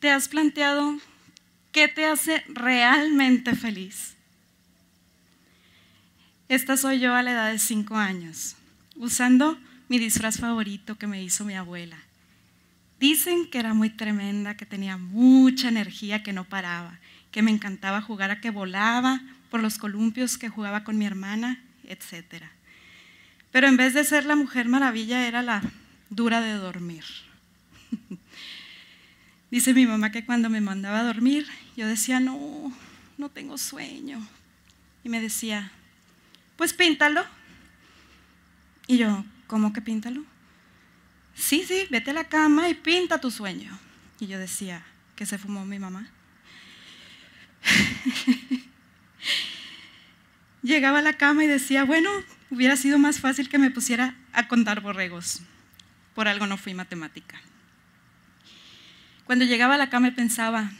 ¿Te has planteado qué te hace realmente feliz? Esta soy yo a la edad de 5 años, usando mi disfraz favorito que me hizo mi abuela. Dicen que era muy tremenda, que tenía mucha energía, que no paraba, que me encantaba jugar a que volaba por los columpios, que jugaba con mi hermana, etc. Pero en vez de ser la mujer maravilla, era la dura de dormir. Dice mi mamá que cuando me mandaba a dormir, yo decía, no, no tengo sueño. Y me decía, pues píntalo. Y yo, ¿cómo que píntalo? Sí, sí, vete a la cama y pinta tu sueño. Y yo decía, que se fumó mi mamá. Llegaba a la cama y decía, bueno, hubiera sido más fácil que me pusiera a contar borregos. Por algo no fui matemática. Cuando llegaba a la cama pensaba,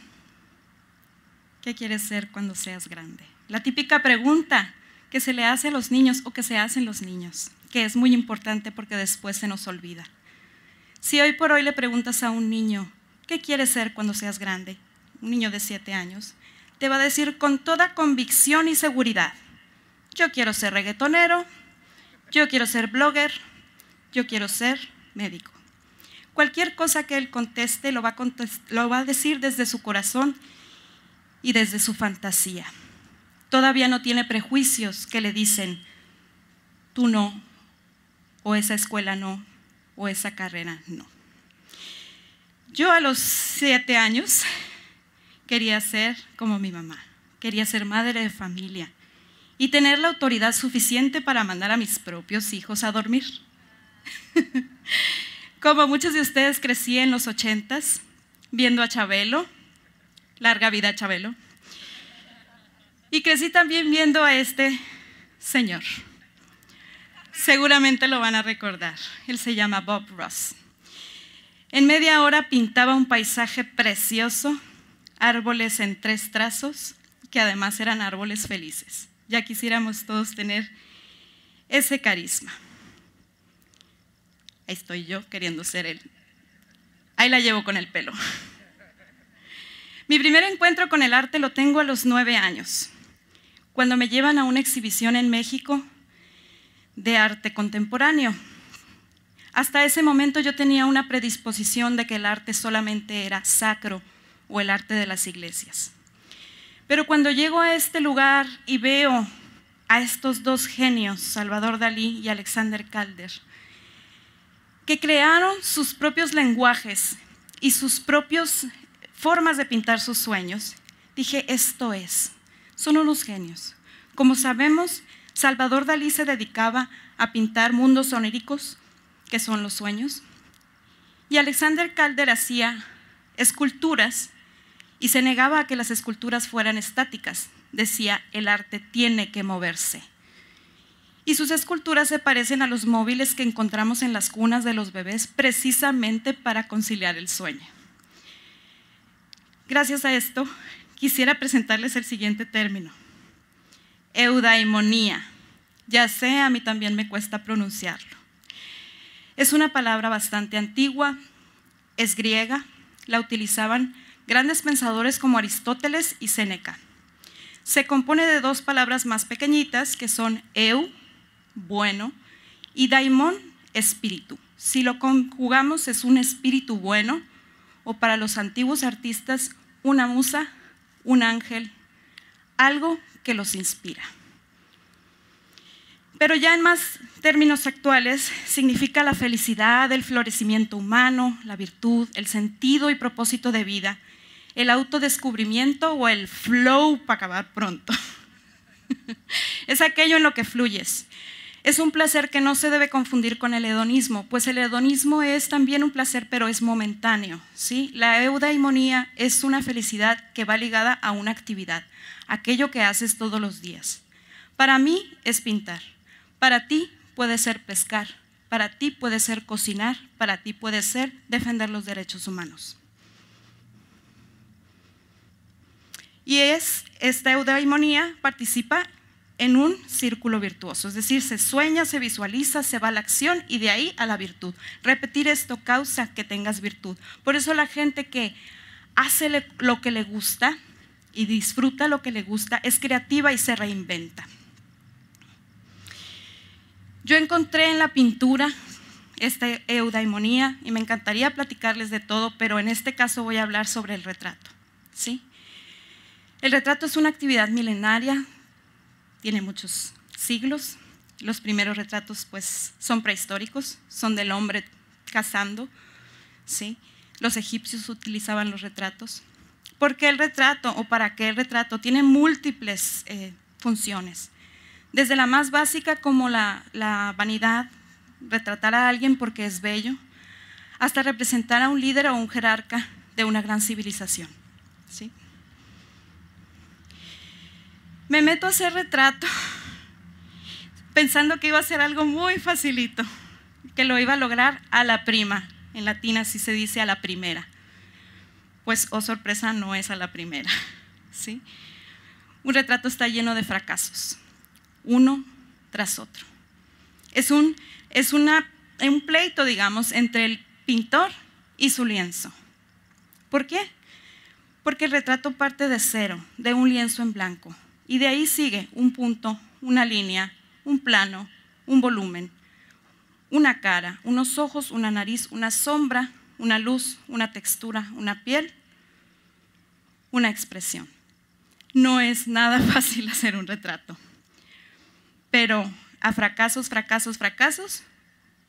¿qué quieres ser cuando seas grande? La típica pregunta que se le hace a los niños o que se hacen los niños, que es muy importante porque después se nos olvida. Si hoy por hoy le preguntas a un niño, ¿qué quieres ser cuando seas grande? Un niño de siete años, te va a decir con toda convicción y seguridad, yo quiero ser reggaetonero, yo quiero ser blogger, yo quiero ser médico. Cualquier cosa que él conteste lo va, a decir desde su corazón y desde su fantasía. Todavía no tiene prejuicios que le dicen, tú no, o esa escuela no, o esa carrera no. Yo a los siete años quería ser como mi mamá, quería ser madre de familia y tener la autoridad suficiente para mandar a mis propios hijos a dormir. Como muchos de ustedes crecí en los ochentas viendo a Chabelo, larga vida Chabelo, y crecí también viendo a este señor. Seguramente lo van a recordar. Él se llama Bob Ross. En media hora pintaba un paisaje precioso, árboles en tres trazos, que además eran árboles felices. Ya quisiéramos todos tener ese carisma. Ahí estoy yo queriendo ser él. Ahí la llevo con el pelo. Mi primer encuentro con el arte lo tengo a los nueve años, cuando me llevan a una exhibición en México de arte contemporáneo. Hasta ese momento yo tenía una predisposición de que el arte solamente era sacro o el arte de las iglesias. Pero cuando llego a este lugar y veo a estos dos genios, Salvador Dalí y Alexander Calder, que crearon sus propios lenguajes y sus propias formas de pintar sus sueños. Dije, esto es, son unos genios. Como sabemos, Salvador Dalí se dedicaba a pintar mundos oníricos, que son los sueños, y Alexander Calder hacía esculturas y se negaba a que las esculturas fueran estáticas. Decía, el arte tiene que moverse. Y sus esculturas se parecen a los móviles que encontramos en las cunas de los bebés precisamente para conciliar el sueño. Gracias a esto, quisiera presentarles el siguiente término. Eudaimonía. Ya sé, a mí también me cuesta pronunciarlo. Es una palabra bastante antigua, es griega, la utilizaban grandes pensadores como Aristóteles y Séneca. Se compone de dos palabras más pequeñitas que son eu, bueno, y daimón, espíritu. Si lo conjugamos es un espíritu bueno, o para los antiguos artistas, una musa, un ángel, algo que los inspira. Pero ya en más términos actuales, significa la felicidad, el florecimiento humano, la virtud, el sentido y propósito de vida, el autodescubrimiento o el flow para acabar pronto. es aquello en lo que fluyes, es un placer que no se debe confundir con el hedonismo, pues el hedonismo es también un placer, pero es momentáneo. ¿sí? La eudaimonía es una felicidad que va ligada a una actividad, aquello que haces todos los días. Para mí es pintar, para ti puede ser pescar, para ti puede ser cocinar, para ti puede ser defender los derechos humanos. Y es esta eudaimonía participa en un círculo virtuoso. Es decir, se sueña, se visualiza, se va a la acción y de ahí a la virtud. Repetir esto causa que tengas virtud. Por eso la gente que hace lo que le gusta y disfruta lo que le gusta es creativa y se reinventa. Yo encontré en la pintura esta eudaimonía y me encantaría platicarles de todo, pero en este caso voy a hablar sobre el retrato. ¿sí? El retrato es una actividad milenaria tiene muchos siglos. Los primeros retratos pues son prehistóricos, son del hombre cazando, ¿sí? Los egipcios utilizaban los retratos. ¿Por qué el retrato o para qué el retrato? Tiene múltiples eh, funciones. Desde la más básica como la, la vanidad, retratar a alguien porque es bello, hasta representar a un líder o un jerarca de una gran civilización. ¿sí? me meto a hacer retrato, pensando que iba a ser algo muy facilito, que lo iba a lograr a la prima. En latín así se dice a la primera. Pues, oh sorpresa, no es a la primera. ¿sí? Un retrato está lleno de fracasos, uno tras otro. Es es una, un pleito, digamos, entre el pintor y su lienzo. ¿Por qué? Porque el retrato parte de cero, de un lienzo en blanco, y de ahí sigue un punto, una línea, un plano, un volumen, una cara, unos ojos, una nariz, una sombra, una luz, una textura, una piel, una expresión. No es nada fácil hacer un retrato. Pero a fracasos, fracasos, fracasos,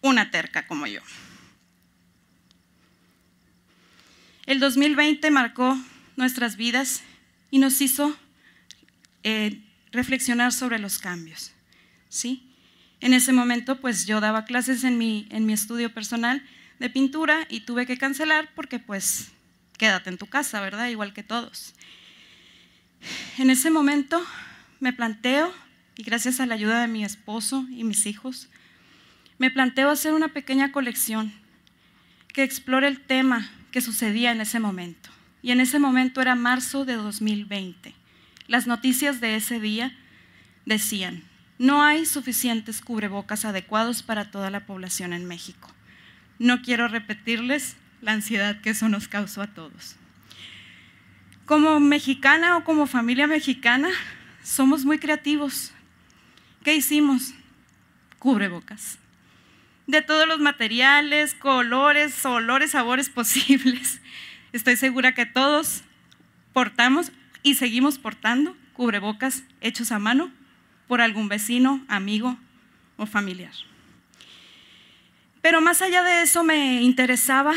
una terca como yo. El 2020 marcó nuestras vidas y nos hizo eh, reflexionar sobre los cambios. ¿sí? En ese momento, pues yo daba clases en mi, en mi estudio personal de pintura y tuve que cancelar porque pues quédate en tu casa, ¿verdad? Igual que todos. En ese momento me planteo, y gracias a la ayuda de mi esposo y mis hijos, me planteo hacer una pequeña colección que explore el tema que sucedía en ese momento. Y en ese momento era marzo de 2020. Las noticias de ese día decían, no hay suficientes cubrebocas adecuados para toda la población en México. No quiero repetirles la ansiedad que eso nos causó a todos. Como mexicana o como familia mexicana, somos muy creativos. ¿Qué hicimos? Cubrebocas. De todos los materiales, colores, olores, sabores posibles. Estoy segura que todos portamos y seguimos portando cubrebocas hechos a mano por algún vecino, amigo o familiar. Pero más allá de eso me interesaba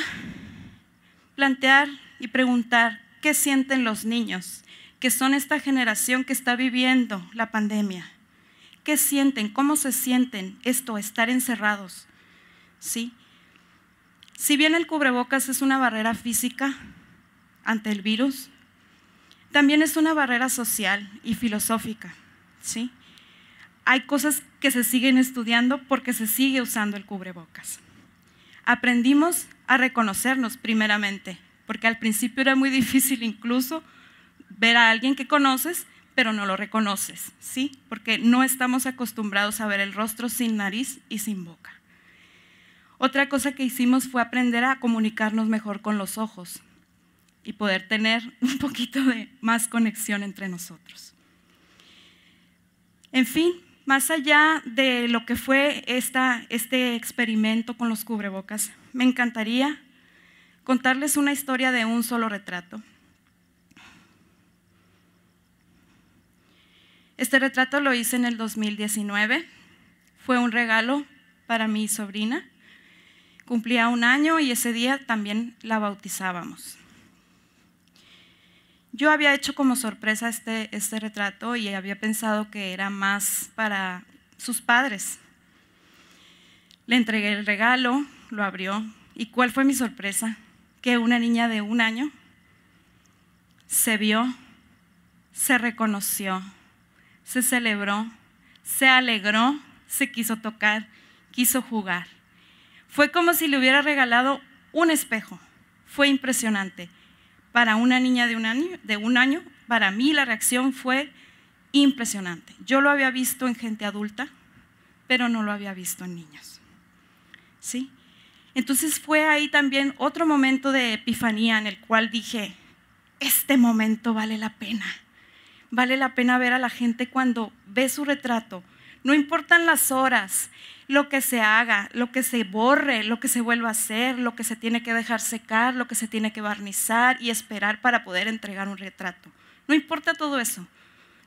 plantear y preguntar qué sienten los niños, que son esta generación que está viviendo la pandemia. ¿Qué sienten? ¿Cómo se sienten esto, estar encerrados? ¿Sí? Si bien el cubrebocas es una barrera física ante el virus, también es una barrera social y filosófica. ¿sí? Hay cosas que se siguen estudiando porque se sigue usando el cubrebocas. Aprendimos a reconocernos primeramente, porque al principio era muy difícil incluso ver a alguien que conoces, pero no lo reconoces, ¿sí? Porque no estamos acostumbrados a ver el rostro sin nariz y sin boca. Otra cosa que hicimos fue aprender a comunicarnos mejor con los ojos, y poder tener un poquito de más conexión entre nosotros. En fin, más allá de lo que fue esta, este experimento con los cubrebocas, me encantaría contarles una historia de un solo retrato. Este retrato lo hice en el 2019. Fue un regalo para mi sobrina. Cumplía un año y ese día también la bautizábamos. Yo había hecho como sorpresa este, este retrato y había pensado que era más para sus padres. Le entregué el regalo, lo abrió y ¿cuál fue mi sorpresa? Que una niña de un año se vio, se reconoció, se celebró, se alegró, se quiso tocar, quiso jugar. Fue como si le hubiera regalado un espejo. Fue impresionante para una niña de un, año, para mí la reacción fue impresionante. Yo lo había visto en gente adulta, pero no lo había visto en niños. ¿Sí? Entonces fue ahí también otro momento de epifanía en el cual dije, este momento vale la pena. Vale la pena ver a la gente cuando ve su retrato. No importan las horas, lo que se haga, lo que se borre, lo que se vuelva a hacer, lo que se tiene que dejar secar, lo que se tiene que barnizar y esperar para poder entregar un retrato. No importa todo eso,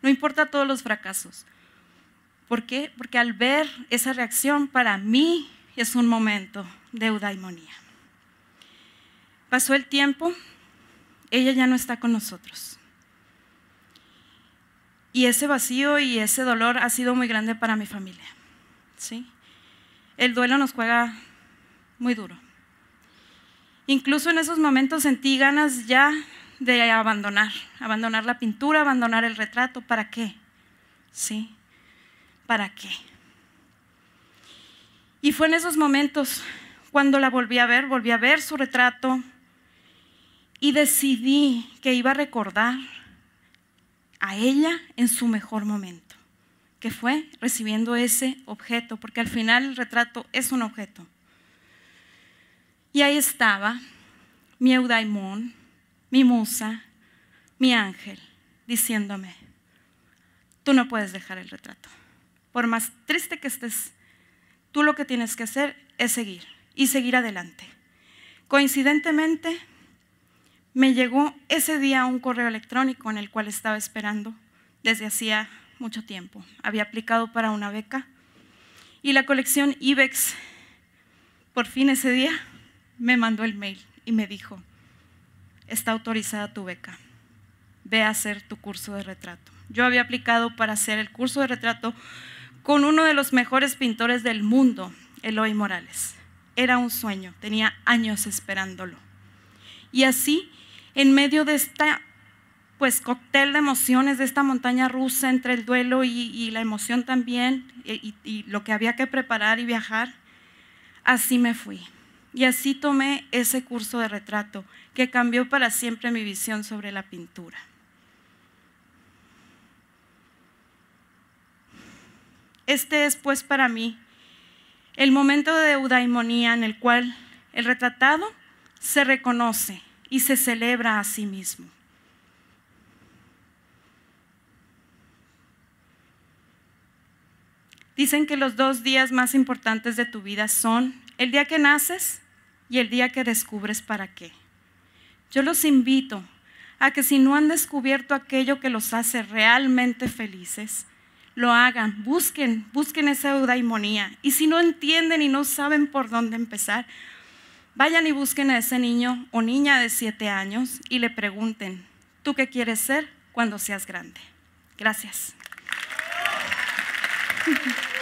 no importa todos los fracasos. ¿Por qué? Porque al ver esa reacción, para mí es un momento de eudaimonía. Pasó el tiempo, ella ya no está con nosotros. Y ese vacío y ese dolor ha sido muy grande para mi familia. ¿sí? el duelo nos juega muy duro. Incluso en esos momentos sentí ganas ya de abandonar, abandonar la pintura, abandonar el retrato, ¿para qué? ¿Sí? ¿Para qué? Y fue en esos momentos cuando la volví a ver, volví a ver su retrato y decidí que iba a recordar a ella en su mejor momento que fue recibiendo ese objeto, porque al final el retrato es un objeto. Y ahí estaba mi eudaimón, mi musa, mi ángel, diciéndome, tú no puedes dejar el retrato. Por más triste que estés, tú lo que tienes que hacer es seguir y seguir adelante. Coincidentemente, me llegó ese día un correo electrónico en el cual estaba esperando desde hacía mucho tiempo. Había aplicado para una beca y la colección IBEX, por fin ese día, me mandó el mail y me dijo, está autorizada tu beca, ve a hacer tu curso de retrato. Yo había aplicado para hacer el curso de retrato con uno de los mejores pintores del mundo, Eloy Morales. Era un sueño, tenía años esperándolo. Y así, en medio de esta pues cóctel de emociones de esta montaña rusa entre el duelo y, la emoción también y, lo que había que preparar y viajar, así me fui. Y así tomé ese curso de retrato que cambió para siempre mi visión sobre la pintura. Este es pues para mí el momento de eudaimonía en el cual el retratado se reconoce y se celebra a sí mismo. Dicen que los dos días más importantes de tu vida son el día que naces y el día que descubres para qué. Yo los invito a que si no han descubierto aquello que los hace realmente felices, lo hagan, busquen, busquen esa eudaimonía. Y si no entienden y no saben por dónde empezar, vayan y busquen a ese niño o niña de siete años y le pregunten, ¿tú qué quieres ser cuando seas grande? Gracias. Thank you.